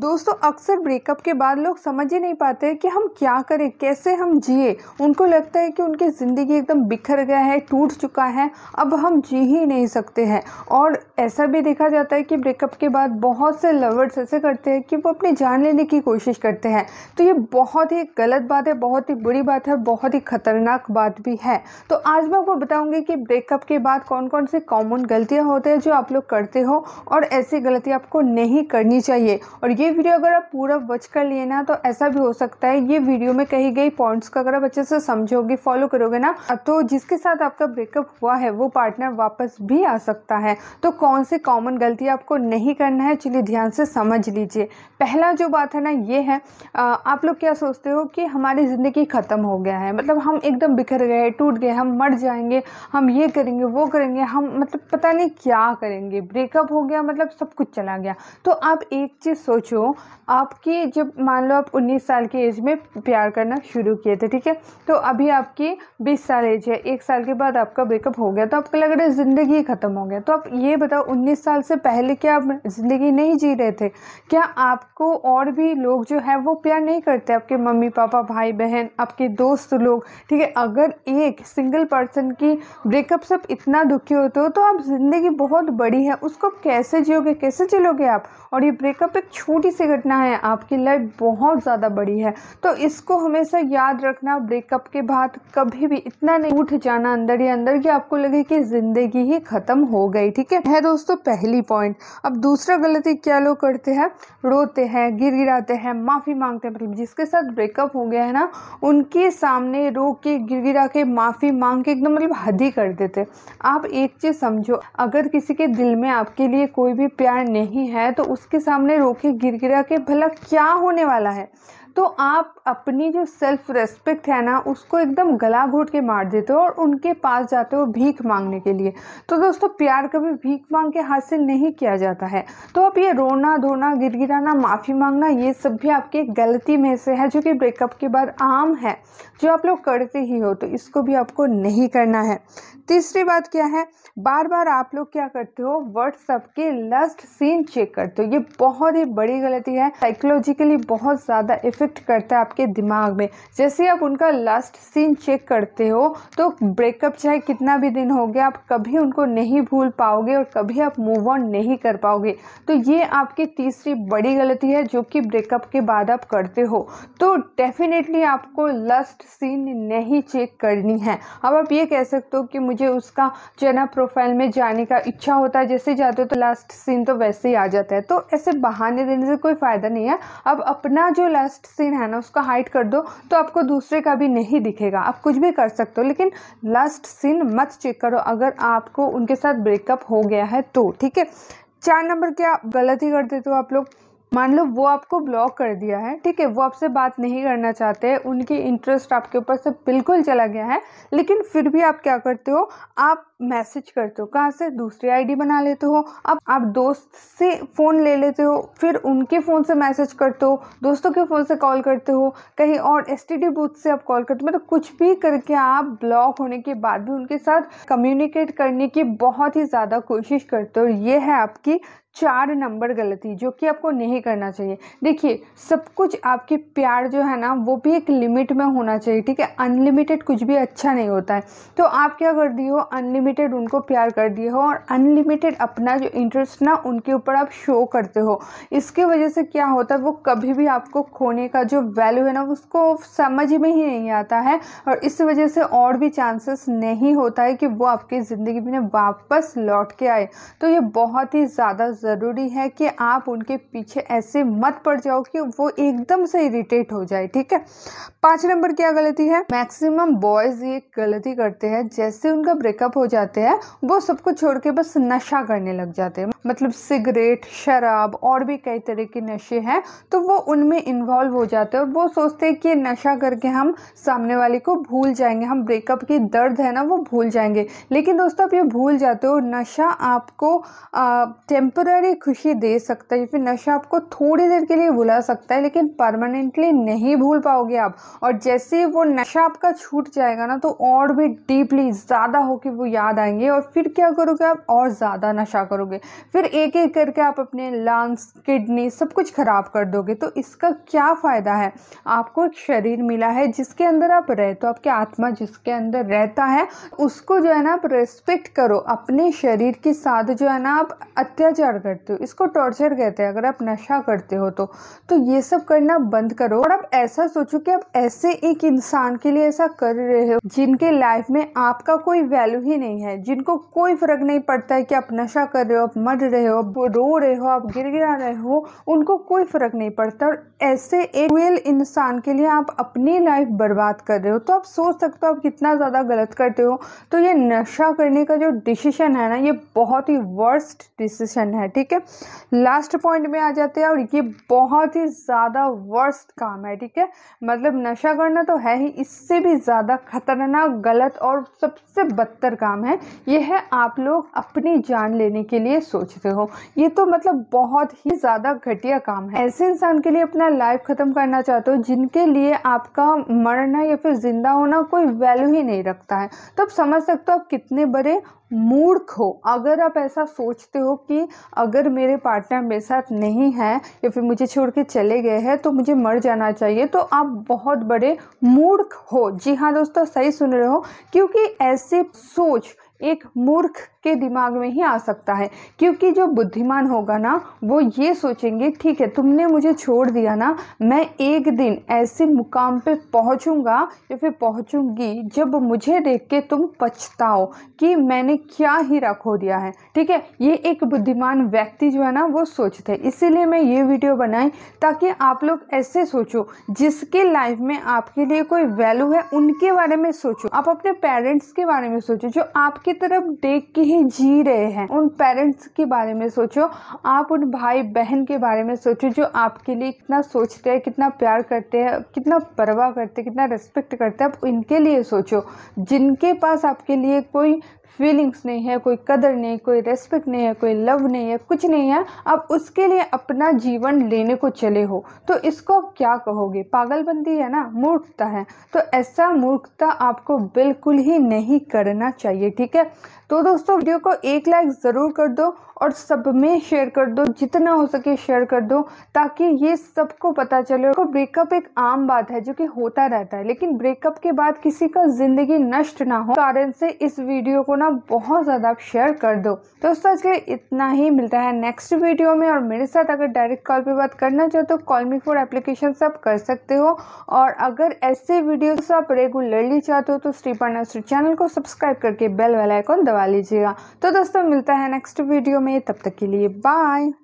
दोस्तों अक्सर ब्रेकअप के बाद लोग समझ ही नहीं पाते कि हम क्या करें कैसे हम जिए उनको लगता है कि उनकी ज़िंदगी एकदम बिखर गया है टूट चुका है अब हम जी ही नहीं सकते हैं और ऐसा भी देखा जाता है कि ब्रेकअप के बाद बहुत से लवर्स ऐसे करते हैं कि वो अपनी जान लेने की कोशिश करते हैं तो ये बहुत ही गलत बात है बहुत ही बुरी बात है बहुत ही ख़तरनाक बात भी है तो आज मैं आपको बताऊँगी कि ब्रेकअप के बाद कौन कौन सी कॉमन गलतियाँ होते हैं जो आप लोग करते हो और ऐसी गलतियाँ आपको नहीं करनी चाहिए और ये ये वीडियो अगर आप पूरा वॉच कर लिए ना तो ऐसा भी हो सकता है ये वीडियो में कही गई पॉइंट्स का अगर आप अच्छे से समझोगे फॉलो करोगे ना तो जिसके साथ आपका ब्रेकअप हुआ है वो पार्टनर वापस भी आ सकता है तो कौन सी कॉमन गलती आपको नहीं करना है चलिए ध्यान से समझ लीजिए पहला जो बात है ना ये है आप लोग क्या सोचते हो कि हमारी ज़िंदगी ख़त्म हो गया है मतलब हम एकदम बिखर गए टूट गए हम मर जाएंगे हम ये करेंगे वो करेंगे हम मतलब पता नहीं क्या करेंगे ब्रेकअप हो गया मतलब सब कुछ चला गया तो आप एक चीज़ सोचो जो आपकी जब मान लो आप 19 साल की एज में प्यार करना शुरू किए थे ठीक है तो अभी आपकी 20 साल एज है एक साल के बाद आपका ब्रेकअप हो गया तो आपको लग रहा है ज़िंदगी ख़त्म हो गया तो आप ये बताओ 19 साल से पहले क्या आप ज़िंदगी नहीं जी रहे थे क्या आपको और भी लोग जो है वो प्यार नहीं करते आपके मम्मी पापा भाई बहन आपके दोस्त लोग ठीक है अगर एक सिंगल पर्सन की ब्रेकअप से आप इतना दुखी होते हो तो आप ज़िंदगी बहुत बड़ी है उसको कैसे जियोगे कैसे चलोगे आप और ये ब्रेकअप एक छूट छोटी सी घटना है आपकी लाइफ बहुत ज़्यादा बड़ी है तो इसको हमेशा याद रखना ब्रेकअप के बाद कभी भी इतना नहीं उठ जाना अंदर ही अंदर कि आपको लगे कि ज़िंदगी ही ख़त्म हो गई ठीक है है दोस्तों पहली पॉइंट अब दूसरा गलती क्या लोग करते हैं रोते हैं गिर गिराते हैं माफ़ी मांगते हैं मतलब जिसके साथ ब्रेकअप हो गया है ना उनके सामने रो के गिर गिरा के माफ़ी मांग के एकदम मतलब हद ही कर देते आप एक चीज़ समझो अगर किसी के दिल में आपके लिए कोई भी प्यार नहीं है तो उसके सामने रो के गिर गिरा के भला क्या होने वाला है तो आप अपनी जो सेल्फ रेस्पेक्ट है ना उसको एकदम गला घोट के मार देते हो और उनके पास जाते हो भीख मांगने के लिए तो दोस्तों प्यार कभी भीख मांग के हासिल नहीं किया जाता है तो आप ये रोना धोना गिरगिराना माफ़ी मांगना ये सब भी आपके गलती में से है जो कि ब्रेकअप के बाद आम है जो आप लोग करते ही हो तो इसको भी आपको नहीं करना है तीसरी बात क्या है बार बार आप लोग क्या करते हो व्हाट्सअप के लास्ट सीन चेक करते हो ये बहुत ही बड़ी गलती है साइकोलॉजिकली बहुत ज़्यादा इफेक्ट इफ़ेक्ट करता है आपके दिमाग में जैसे आप उनका लास्ट सीन चेक करते हो तो ब्रेकअप चाहे कितना भी दिन हो गया आप कभी उनको नहीं भूल पाओगे और कभी आप मूव ऑन नहीं कर पाओगे तो ये आपकी तीसरी बड़ी गलती है जो कि ब्रेकअप के बाद आप करते हो तो डेफिनेटली आपको लास्ट सीन नहीं चेक करनी है अब आप ये कह सकते हो कि मुझे उसका ना प्रोफाइल में जाने का इच्छा होता है जैसे जाते हो तो लास्ट सीन तो वैसे ही आ जाता है तो ऐसे बहाने देने से कोई फ़ायदा नहीं है अब अपना जो लास्ट सीन है ना उसको हाइड कर दो तो आपको दूसरे का भी नहीं दिखेगा आप कुछ भी कर सकते हो लेकिन लास्ट सीन मत चेक करो अगर आपको उनके साथ ब्रेकअप हो गया है तो ठीक है चार नंबर क्या गलत ही कर देते हो आप लोग मान लो वो आपको ब्लॉक कर दिया है ठीक है वो आपसे बात नहीं करना चाहते उनकी इंटरेस्ट आपके ऊपर से बिल्कुल चला गया है लेकिन फिर भी आप क्या करते हो आप मैसेज करते हो कहाँ से दूसरी आईडी बना लेते हो अब आप दोस्त से फ़ोन ले लेते हो फिर उनके फ़ोन से मैसेज करते हो दोस्तों के फ़ोन से कॉल करते हो कहीं और एस बूथ से आप कॉल करते हो मतलब कुछ भी करके आप ब्लॉक होने के बाद भी उनके साथ कम्युनिकेट करने की बहुत ही ज़्यादा कोशिश करते हो ये है आपकी चार नंबर गलती जो कि आपको नहीं करना चाहिए देखिए सब कुछ आपके प्यार जो है ना वो भी एक लिमिट में होना चाहिए ठीक है अनलिमिटेड कुछ भी अच्छा नहीं होता है तो आप क्या कर दिए हो अनलिमिटेड उनको प्यार कर दिए हो और अनलिमिटेड अपना जो इंटरेस्ट ना उनके ऊपर आप शो करते हो इसके वजह से क्या होता है वो कभी भी आपको खोने का जो वैल्यू है ना उसको समझ में ही नहीं आता है और इस वजह से और भी चांसेस नहीं होता है कि वो आपकी ज़िंदगी में वापस लौट के आए तो ये बहुत ही ज़्यादा ज़रूरी है कि आप उनके पीछे ऐसे मत पड़ जाओ कि वो एकदम से इरिटेट हो जाए ठीक है पाँच नंबर क्या गलती है मैक्सिमम बॉयज़ ये गलती करते हैं जैसे उनका ब्रेकअप हो जाते हैं वो सब कुछ छोड़ के बस नशा करने लग जाते हैं मतलब सिगरेट शराब और भी कई तरह के नशे हैं तो वो उनमें इन्वॉल्व हो जाते हैं और वो सोचते हैं कि नशा करके हम सामने वाले को भूल जाएंगे हम ब्रेकअप की दर्द है ना वो भूल जाएंगे लेकिन दोस्तों आप ये भूल जाते हो नशा आपको टेम्पर टेम्पररी खुशी दे सकता है या फिर नशा आपको थोड़ी देर के लिए भुला सकता है लेकिन परमानेंटली नहीं भूल पाओगे आप और जैसे वो नशा आपका छूट जाएगा ना तो और भी डीपली ज़्यादा होकर वो याद आएंगे और फिर क्या करोगे आप और ज़्यादा नशा करोगे फिर एक एक करके आप अपने लंग्स किडनी सब कुछ ख़राब कर दोगे तो इसका क्या फ़ायदा है आपको एक शरीर मिला है जिसके अंदर आप रहते तो आपकी आत्मा जिसके अंदर रहता है उसको जो है ना आप रेस्पेक्ट करो अपने शरीर के साथ जो है ना आप अत्याचार करते हो इसको टॉर्चर कहते हैं अगर आप नशा करते हो तो तो ये सब करना बंद करो और आप ऐसा सोचो कि आप ऐसे एक इंसान के लिए ऐसा कर रहे हो जिनके लाइफ में आपका कोई वैल्यू ही नहीं है जिनको कोई फर्क नहीं पड़ता है कि आप नशा कर रहे हो आप मर रहे हो आप रो रहे हो आप गिर गिरा रहे हो उनको कोई फर्क नहीं पड़ता और ऐसे एक रियल इंसान के लिए आप अपनी लाइफ बर्बाद कर रहे हो तो आप सोच सकते हो आप कितना ज़्यादा गलत करते हो तो ये नशा करने का जो डिसीशन है ना ये बहुत ही वर्स्ट डिसीशन है ठीक है लास्ट पॉइंट में आ जाते हैं और ये बहुत ही ज़्यादा वर्स्ट काम है ठीक है मतलब नशा करना तो है ही इससे भी ज़्यादा खतरनाक गलत और सबसे बदतर काम है ये है आप लोग अपनी जान लेने के लिए सोचते हो ये तो मतलब बहुत ही ज़्यादा घटिया काम है ऐसे इंसान के लिए अपना लाइफ ख़त्म करना चाहते हो जिनके लिए आपका मरना या फिर ज़िंदा होना कोई वैल्यू ही नहीं रखता है तो आप समझ सकते हो आप कितने बड़े मूर्ख हो अगर आप ऐसा सोचते हो कि अगर मेरे पार्टनर मेरे साथ नहीं है या फिर मुझे छोड़ के चले गए हैं तो मुझे मर जाना चाहिए तो आप बहुत बड़े मूर्ख हो जी हाँ दोस्तों सही सुन रहे हो क्योंकि ऐसे सोच एक मूर्ख के दिमाग में ही आ सकता है क्योंकि जो बुद्धिमान होगा ना वो ये सोचेंगे ठीक है तुमने मुझे छोड़ दिया ना मैं एक दिन ऐसे मुकाम पे पहुंचूंगा या फिर पहुंचूंगी जब मुझे देख के तुम पछताओ कि मैंने क्या ही रखो दिया है ठीक है ये एक बुद्धिमान व्यक्ति जो है ना वो सोचते हैं इसीलिए मैं ये वीडियो बनाई ताकि आप लोग ऐसे सोचो जिसके लाइफ में आपके लिए कोई वैल्यू है उनके बारे में सोचो आप अपने पेरेंट्स के बारे में सोचो जो आपकी तरफ देख के ही ही जी रहे हैं उन पेरेंट्स के बारे में सोचो आप उन भाई बहन के बारे में सोचो जो आपके लिए कितना सोचते हैं कितना प्यार करते हैं कितना परवाह करते हैं कितना रिस्पेक्ट करते हैं आप इनके लिए सोचो जिनके पास आपके लिए कोई फीलिंग्स नहीं है कोई कदर नहीं कोई रेस्पेक्ट नहीं है कोई लव नहीं है कुछ नहीं है अब उसके लिए अपना जीवन लेने को चले हो तो इसको आप क्या कहोगे पागलबंदी है ना मूर्खता है तो ऐसा मूर्खता आपको बिल्कुल ही नहीं करना चाहिए ठीक है तो दोस्तों वीडियो को एक लाइक ज़रूर कर दो और सब में शेयर कर दो जितना हो सके शेयर कर दो ताकि ये सबको पता चले और ब्रेकअप एक आम बात है जो कि होता रहता है लेकिन ब्रेकअप के बाद किसी का ज़िंदगी नष्ट ना हो कारण से इस वीडियो को ना बहुत ज़्यादा आप शेयर कर दो दोस्तों आज के लिए इतना ही मिलता है नेक्स्ट वीडियो में और मेरे साथ अगर डायरेक्ट कॉल पर बात करना चाहो तो कॉल मी फोर एप्लीकेशन से आप कर सकते हो और अगर ऐसे वीडियोस आप रेगुलरली चाहते हो तो श्रीपा पांडा चैनल को सब्सक्राइब करके बेल वाला आइकॉन दबा लीजिएगा तो दोस्तों मिलता है नेक्स्ट वीडियो में तब तक के लिए बाय